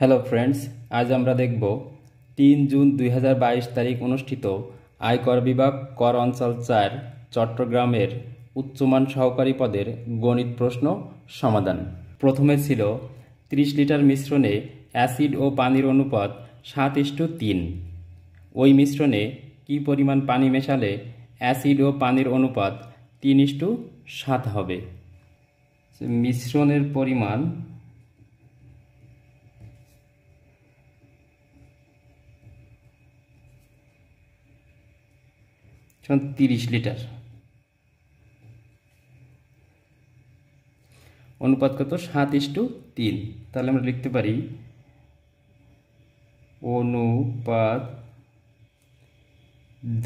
hello friends আজ আমরা দেখব তিন জুন দুই তারিখ অনুষ্ঠিত আয়কর বিভাগ কর অঞ্চল চার চট্টগ্রামের উচ্চমান সহকারী পদের গণিত প্রশ্ন সমাধান প্রথমে ছিল ৩০ লিটার মিশ্রণে অ্যাসিড ও পানির অনুপাত সাত ইস্টু তিন ওই মিশ্রণে কি পরিমাণ পানি মেশালে অ্যাসিড ও পানির অনুপাত তিন ইস্টু সাত হবে মিশ্রণের পরিমাণ তিরিশ লিটার অনুপাত কত সাত ইস্টু তিন তাহলে আমরা লিখতে পারি অনুপাত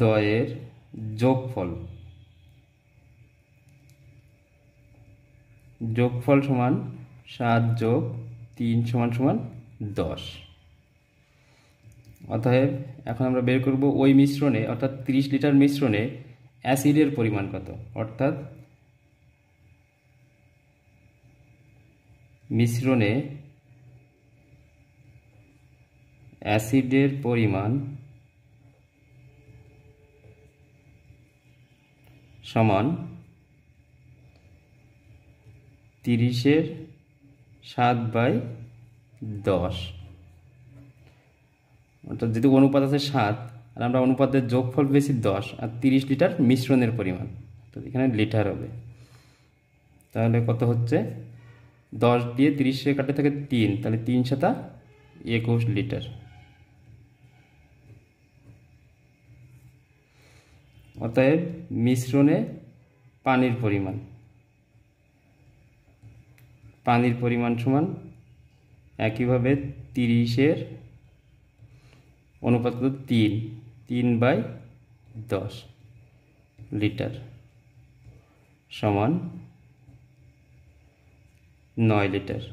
দয়ের যোগফল যোগফল সমান সাত যোগ তিন সমান সমান দশ অতএব এখন আমরা বের করব ওই মিশ্রণে অর্থাৎ 30 লিটার মিশ্রণে অ্যাসিডের পরিমাণ কত অর্থাৎ মিশ্রণে অ্যাসিডের পরিমাণ সমান তিরিশের সাত বাই দশ অর্থাৎ যেহেতু অনুপাত আছে সাত আর আমরা অনুপাতের যোগফল বেশি দশ আর তিরিশ লিটার মিশ্রণের পরিমাণ তো এখানে লিটার হবে তাহলে কত হচ্ছে দশ দিয়ে তিরিশে কাটে থাকে তিন তাহলে তিন সাতা একুশ লিটার অতএব মিশ্রণে পানির পরিমাণ পানির পরিমাণ সমান একইভাবে তিরিশের অনুপাত কত তিন তিন বাই দশ লিটার সমান নয় লিটার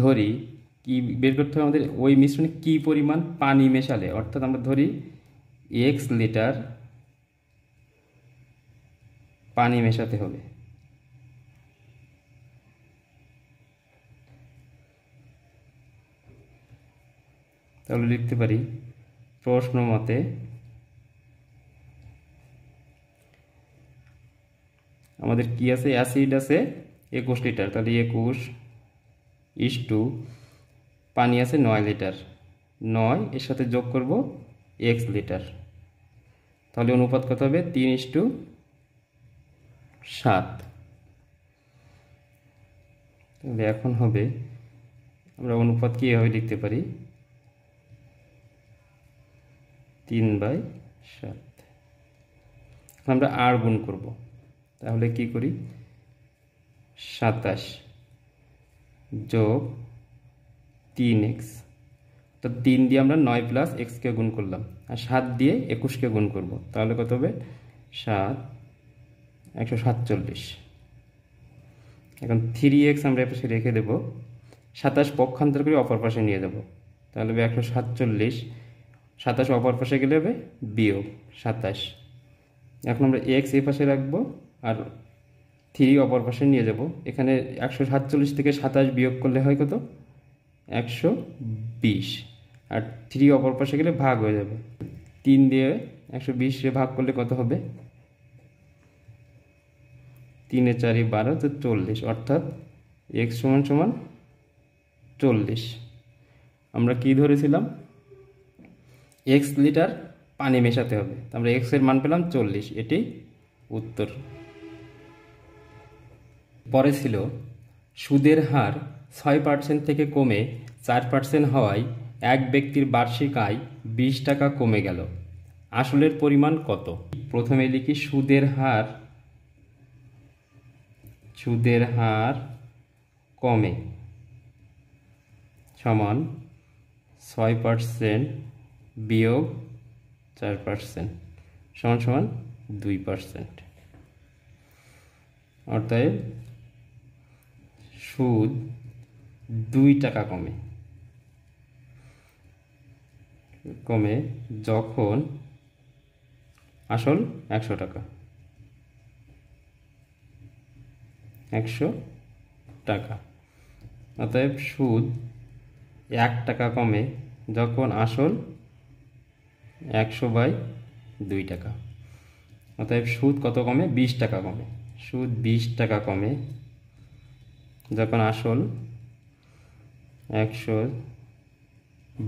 ধরি কি বের করতে হবে আমাদের ওই মিশ্রণে কি পরিমাণ পানি মেশালে অর্থাৎ আমরা ধরি এক্স লিটার পানি মেশাতে হবে তাহলে লিখতে পারি প্রশ্ন মতে আমাদের কি আছে অ্যাসিড আছে একুশ লিটার তাহলে একুশ ইস টু পানি আছে নয় লিটার নয় এর সাথে যোগ করব এক্স লিটার তাহলে অনুপাত কত হবে তিন ইস টু সাত তাহলে এখন হবে আমরা অনুপাত কীভাবে লিখতে পারি তিন বাই সাত আমরা আর গুণ করব তাহলে কি করি সাতাশ যোগ তিন এক্স তো তিন দিয়ে আমরা নয় প্লাস এক্সকে গুণ করলাম আর সাত দিয়ে একুশকে গুণ করব তাহলে কত হবে সাত একশো সাতচল্লিশ এখন থ্রি এক্স আমরা এপাশে রেখে দেবো সাতাশ পক্ষান্তর করে অপর পাশে নিয়ে যাব তাহলে হবে একশো সাতচল্লিশ সাতাশ অপর পাশে গেলে হবে বিয়োগ সাতাশ এখন আমরা এক্স এ পাশে রাখবো আর থ্রি অপর পাশে নিয়ে যাব এখানে একশো সাতচল্লিশ থেকে সাতাশ বিয়োগ করলে হয় কত একশো বিশ আর থ্রি অপর পাশে গেলে ভাগ হয়ে যাবে তিন দিয়ে একশো বিশে ভাগ করলে কত হবে তিনে চারে বারো তো চল্লিশ অর্থাৎ এক্স সমান সমান চল্লিশ আমরা কি ধরেছিলাম এক্স লিটার পানি মেশাতে হবে আমরা এক্সের মান পেলাম চল্লিশ এটি উত্তর পরে ছিল সুদের হার ছয় পার্সেন্ট থেকে কমে চার পার্সেন্ট হওয়ায় এক ব্যক্তির বার্ষিক আয় বিশ টাকা কমে গেল আসলের পরিমাণ কত প্রথমে লিখি সুদের হার সুদের হার কমে সমান ছয় পার্সেন্ট বিয়োগ চার পার্সেন্ট সমান সমান দুই পার্সেন্ট অর্থাৎ সুদ দুই টাকা কমে কমে যখন আসল একশো টাকা একশো টাকা অতএব সুদ এক টাকা কমে যখন আসল একশো বাই দুই টাকা অতএব সুদ কত কমে বিশ টাকা কমে সুদ বিশ টাকা কমে যখন আসল একশো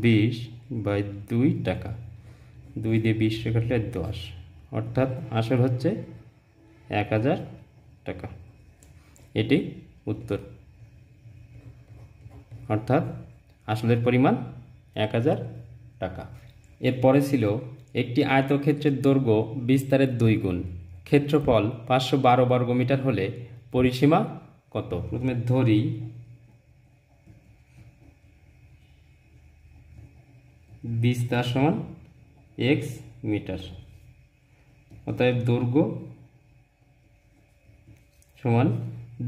বিশ বাই দুই টাকা দুই দিয়ে বিশ কাটলে দশ অর্থাৎ আসল হচ্ছে এক হাজার টাকা এটি উত্তর অর্থাৎ আসলের পরিমাণ এক হাজার টাকা এরপরে ছিল একটি আয়তক্ষেত্রের দৈর্ঘ্য বিস্তারের দুই গুণ ক্ষেত্রফল পাঁচশো বারো মিটার হলে পরিসীমা কত প্রথমে ধরি বিস্তার সমান এক্স মিটার অতএব দৈর্ঘ্য সমান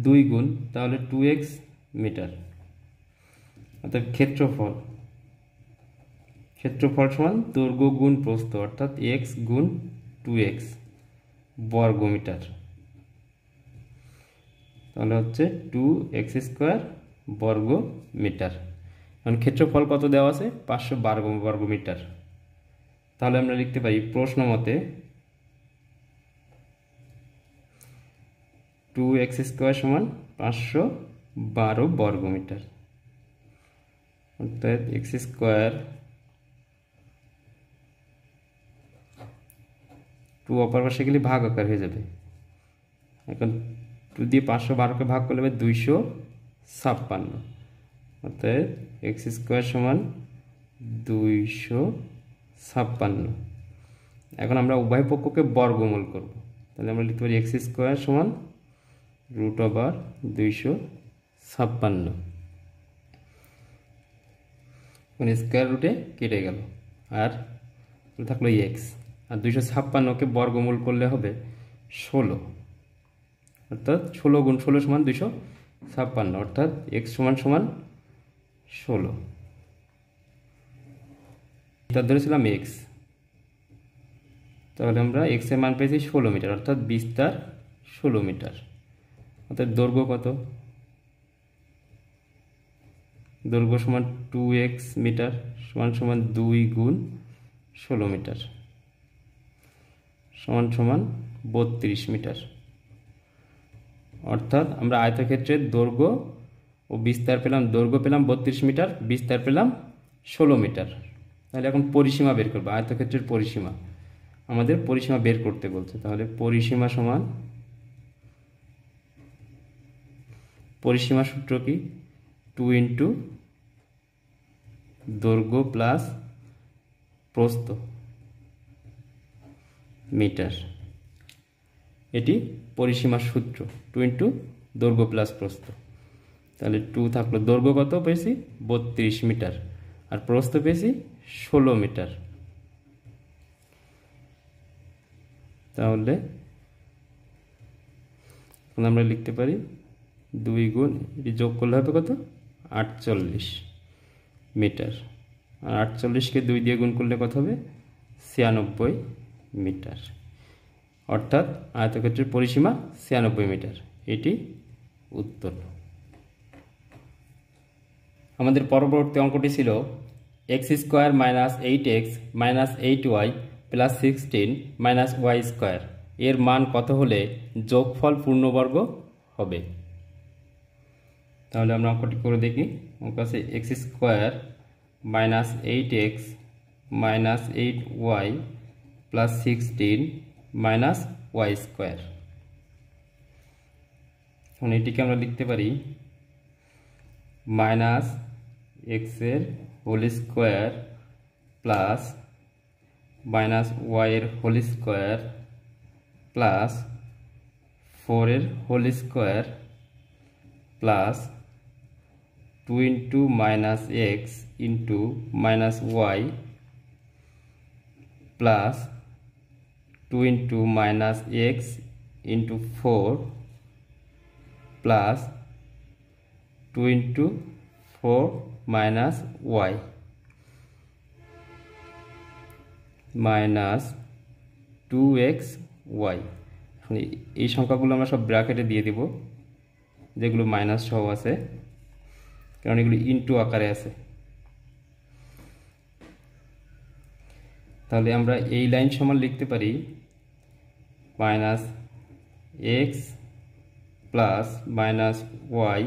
দুই গুণ তাহলে টু এক্স মিটার অর্থাৎ ক্ষেত্রফল ক্ষেত্রফল সমান দৈর্ঘ্য গুণ প্রস্থ অর্থাৎ এক্স গুণ টু এক্স বর্গমিটার তাহলে হচ্ছে টু এক্স স্কোয়ার বর্গ মিটার এখন ক্ষেত্রফল কত দেওয়া আছে পাঁচশো বারো বর্গ মিটার তাহলে আমরা লিখতে পারি প্রশ্ন মতে টু এক্স স্কোয়ার সমান পাঁচশো বারো বর্গ মিটার অর্থাৎ এক্স স্কোয়ার টু অপার পাশে গেলে ভাগ আকার হয়ে যাবে এখন টু দিয়ে পাঁচশো বারোকে ভাগ করলে হবে দুইশো ছাপ্পান্ন অর্থাৎ এক্স স্কোয়ার সমান দুইশো ছাপ্পান্ন এখন আমরা উভয় পক্ষকে বর্গমূল করব তাহলে আমরা লিখতে পারি এক্স স্কোয়ার সমান রুট ওভার দুইশো ছাপ্পান্ন মানে স্কোয়ার রুটে কেটে গেল আর থাকলো এক্স আর দুইশো ছাপ্পান্নকে বর্গমূল করলে হবে ষোলো অর্থাৎ ষোলো গুণ ষোলো সমান দুইশো ছাপ্পান্ন অর্থাৎ এক্স সমান সমান ষোলো তার ধরেছিলাম এক্স তাহলে আমরা এক্সের মান পেয়েছি ষোলো মিটার অর্থাৎ বিস্তার ষোলো মিটার অর্থাৎ দৈর্ঘ্য কত দৈর্ঘ্য সমান টু এক্স মিটার সমান সমান দুই গুণ ষোলো মিটার সমান সমান বত্রিশ মিটার অর্থাৎ আমরা আয়তক্ষেত্রের দৈর্ঘ্য ও বিস্তার পেলাম দৈর্ঘ্য পেলাম বত্রিশ মিটার বিস্তার পেলাম ষোলো মিটার তাহলে এখন পরিসীমা বের করবো আয়তক্ষেত্রের পরিসীমা আমাদের পরিসীমা বের করতে বলছে তাহলে পরিসীমা সমান পরিসীমা সূত্র কি টু ইন্টু দৈর্ঘ্য প্লাস প্রস্থ মিটার এটি পরিসীমার সূত্র টু ইন্টু দৈর্ঘ্য প্লাস প্রস্থ তাহলে টু থাকলো দৈর্ঘ্য কত পেয়েছি বত্রিশ মিটার আর প্রস্থ পেয়েছি ষোলো মিটার তাহলে আমরা লিখতে পারি দুই গুণ এটি যোগ করলে হবে কত আটচল্লিশ মিটার আর আটচল্লিশকে দুই দিয়ে গুণ করলে কত হবে ছিয়ানব্বই মিটার অর্থাৎ আয়তক্ষেত্রের পরিসীমা ছিয়ানব্বই মিটার এটি উত্তর আমাদের পরবর্তী অঙ্কটি ছিল x square minus eight x minus eight y plus sixteen minus y square এর মান কত হলে যোগফল পূর্ণবর্গ হবে তাহলে আমরা অঙ্কটি করে দেখি অঙ্ক আছে x square minus eight x minus eight y plus sixteen minus y square এখন এটিকে আমরা লিখতে পারি মাইনাস এক্সের হোল স্কোয়ার প্লাস মাইনাস ওয়াইয়ের হোল স্কোয়ার প্লাস ফোরের whole square plus two into minus x into minus y plus 2 into minus x into 4 plus 2 into 4 minus y minus 2xy এখন এই সংখ্যাগুলো আমরা সব ব্র্যাকেটে দিয়ে দিব যেগুলো মাইনাস সহ আছে কারণ এগুলো ইনটু আকারে আছে তাহলে আমরা এই লাইন সমান লিখতে পারি minus x plus minus y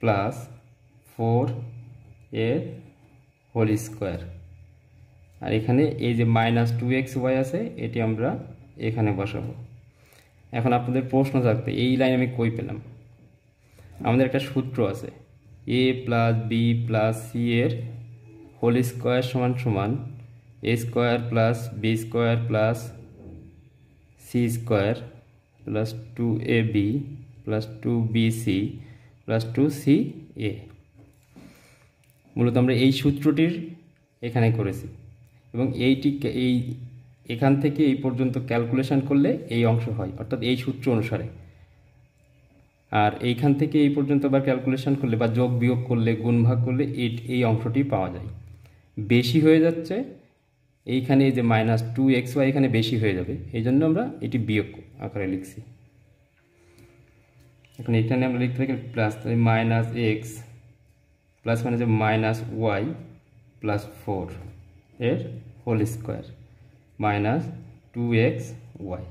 plus four এ হোল স্কোয়ার আর এখানে এই যে মাইনাস টু এক্স ওয়াই আছে এটি আমরা এখানে বসাবো এখন আপনাদের প্রশ্ন থাকবে এই লাইন আমি কই পেলাম আমাদের একটা সূত্র আছে a plus b plus c এর হোল স্কোয়ার সমান সমান a square plus b square plus c square plus two a b plus two b c plus two c a মূলত আমরা এই সূত্রটির এখানে করেছি এবং এইটি এই এখান থেকে এই পর্যন্ত ক্যালকুলেশন করলে এই অংশ হয় অর্থাৎ এই সূত্র অনুসারে আর এইখান থেকে এই পর্যন্ত বা ক্যালকুলেশন করলে বা যোগ বিয়োগ করলে গুণভাগ করলে এই অংশটি পাওয়া যায় বেশি হয়ে যাচ্ছে এইখানে যে মাইনাস টু এক্স ওয়াই এখানে বেশি হয়ে যাবে এই জন্য আমরা এটি বিয়োগ আকারে লিখছি এখন এখানে আমরা লিখতে থাকি প্লাস মাইনাস এক্স প্লাস মানে যে মাইনাস ওয়াই প্লাস ফোর এর whole square minus two x y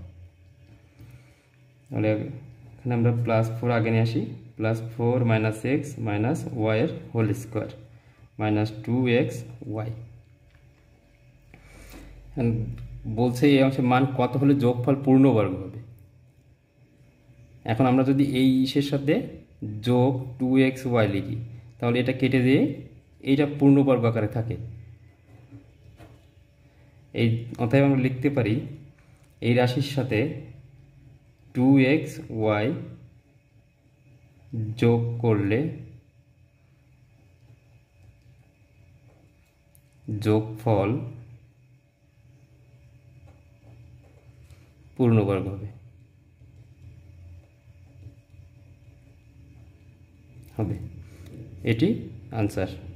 তাহলে এখানে আমরা প্লাস ফোর আগে নিয়ে আসি plus four minus x minus y এর whole square minus two x y বলছে এই অংশে মান কত হলে যোগফল পূর্ণবর্গ হবে এখন আমরা যদি এই ইসের সাথে যোগ টু এক্স ওয়াই লিখি তাহলে এটা কেটে দিয়ে এইটা পূর্ণবর্গ আকারে থাকে এই অতএব আমরা লিখতে পারি এই রাশির সাথে টু এক্স ওয়াই যোগ করলে যোগফল পূর্ণবর্গ হবে হবে এটি আনসার